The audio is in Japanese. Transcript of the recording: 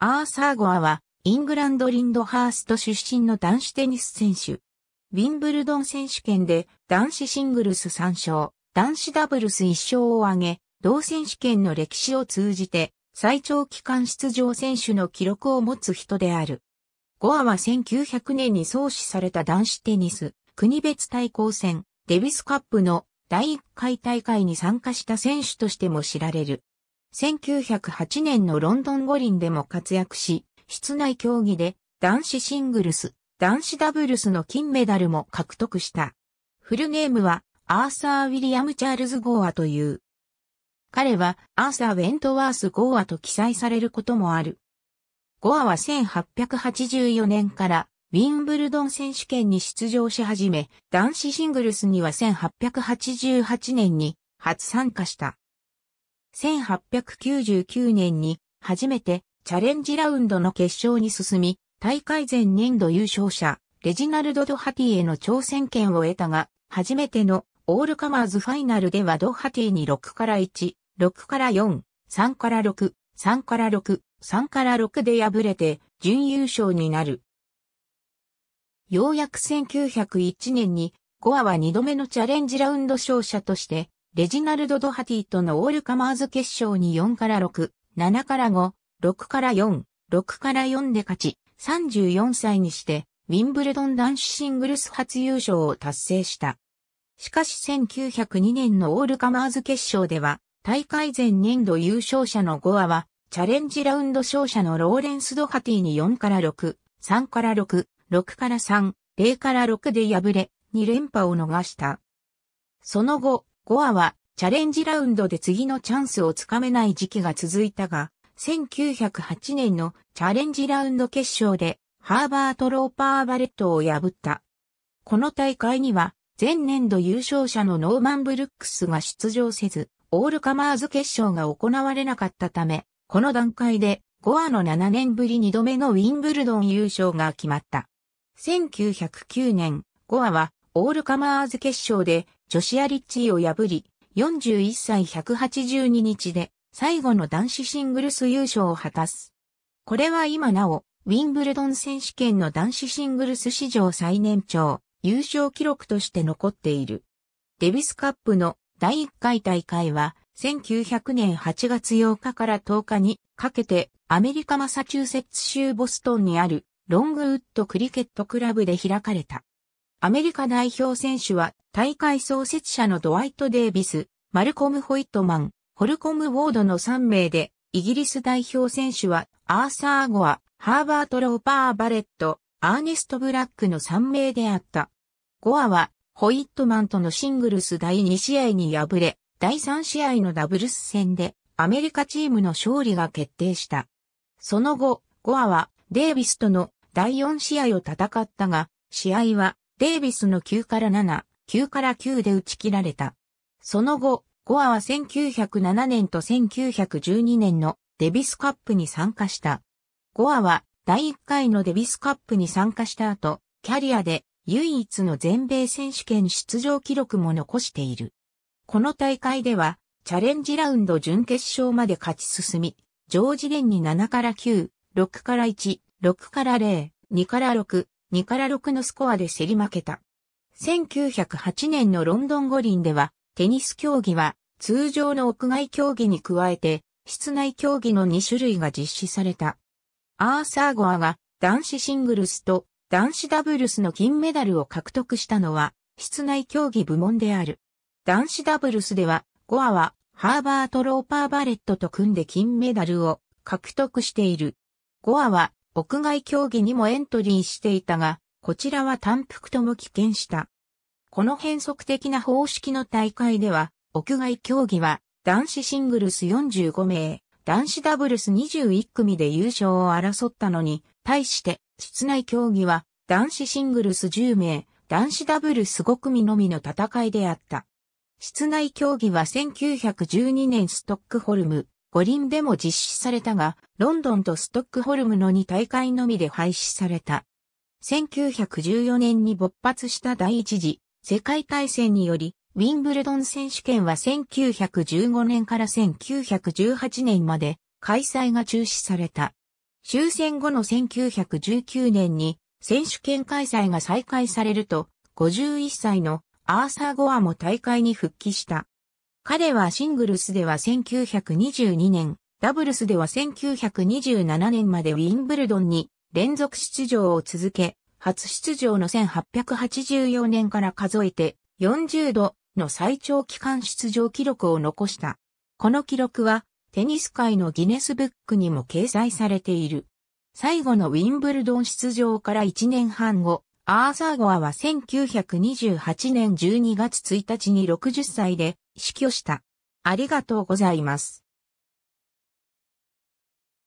アーサー・ゴアは、イングランドリンドハースト出身の男子テニス選手。ウィンブルドン選手権で男子シングルス3勝、男子ダブルス1勝を挙げ、同選手権の歴史を通じて最長期間出場選手の記録を持つ人である。ゴアは1900年に創始された男子テニス、国別対抗戦、デビスカップの第1回大会に参加した選手としても知られる。1908年のロンドン五輪でも活躍し、室内競技で男子シングルス、男子ダブルスの金メダルも獲得した。フルネームはアーサー・ウィリアム・チャールズ・ゴーアという。彼はアーサー・ウェントワース・ゴーアと記載されることもある。ゴアは1884年からウィンブルドン選手権に出場し始め、男子シングルスには1888年に初参加した。1899年に初めてチャレンジラウンドの決勝に進み、大会前年度優勝者、レジナルド・ドハティへの挑戦権を得たが、初めてのオールカマーズファイナルではドハティに6から1、6から4、3から6、3から6、3から6で敗れて準優勝になる。ようやく1901年にゴアは2度目のチャレンジラウンド勝者としてレジナルド・ドハティとのオールカマーズ決勝に4から6、7から5、6から4、6から4で勝ち、34歳にして、ウィンブルドン男子シングルス初優勝を達成した。しかし1902年のオールカマーズ決勝では、大会前年度優勝者のゴアは、チャレンジラウンド勝者のローレンス・ドハティに4から6、3から6、6から3、0から6で敗れ、2連覇を逃した。その後、ゴアはチャレンジラウンドで次のチャンスをつかめない時期が続いたが、1908年のチャレンジラウンド決勝でハーバート・ローパー・バレットを破った。この大会には前年度優勝者のノーマン・ブルックスが出場せず、オールカマーズ決勝が行われなかったため、この段階でゴアの7年ぶり2度目のウィンブルドン優勝が決まった。1909年、ゴアはオールカマーズ決勝でジョシア・リッチーを破り、41歳182日で最後の男子シングルス優勝を果たす。これは今なお、ウィンブルドン選手権の男子シングルス史上最年長、優勝記録として残っている。デビスカップの第1回大会は、1900年8月8日から10日にかけて、アメリカマサチューセッツ州ボストンにあるロングウッドクリケットクラブで開かれた。アメリカ代表選手は大会創設者のドワイト・デイビス、マルコム・ホイットマン、ホルコム・ウォードの3名で、イギリス代表選手はアーサー・ゴア、ハーバート・ローパー・バレット、アーネスト・ブラックの3名であった。ゴアはホイットマンとのシングルス第2試合に敗れ、第3試合のダブルス戦でアメリカチームの勝利が決定した。その後、ゴアはデイビスとの第4試合を戦ったが、試合はデイビスの9から7、9から9で打ち切られた。その後、ゴアは1907年と1912年のデビスカップに参加した。ゴアは第1回のデビスカップに参加した後、キャリアで唯一の全米選手権出場記録も残している。この大会では、チャレンジラウンド準決勝まで勝ち進み、上次元に7から9、6から1、6から0、2から6、2から6のスコアで競り負けた。1908年のロンドン五輪では、テニス競技は通常の屋外競技に加えて、室内競技の2種類が実施された。アーサーゴアが男子シングルスと男子ダブルスの金メダルを獲得したのは、室内競技部門である。男子ダブルスでは、ゴアはハーバート・ローパー・バレットと組んで金メダルを獲得している。ゴアは屋外競技にもエントリーしていたが、こちらは単服とも棄権した。この変則的な方式の大会では、屋外競技は男子シングルス45名、男子ダブルス21組で優勝を争ったのに、対して室内競技は男子シングルス10名、男子ダブルス5組のみの戦いであった。室内競技は1912年ストックホルム五輪でも実施されたが、ロンドンとストックホルムの2大会のみで廃止された。1914年に勃発した第一次世界大戦により、ウィンブルドン選手権は1915年から1918年まで開催が中止された。終戦後の1919年に選手権開催が再開されると、51歳のアーサー・ゴアも大会に復帰した。彼はシングルスでは1922年、ダブルスでは1927年までウィンブルドンに連続出場を続け、初出場の1884年から数えて40度の最長期間出場記録を残した。この記録はテニス界のギネスブックにも掲載されている。最後のウィンブルドン出場から1年半後、アーサーゴアは1928年12月1日に60歳で死去した。ありがとうございます。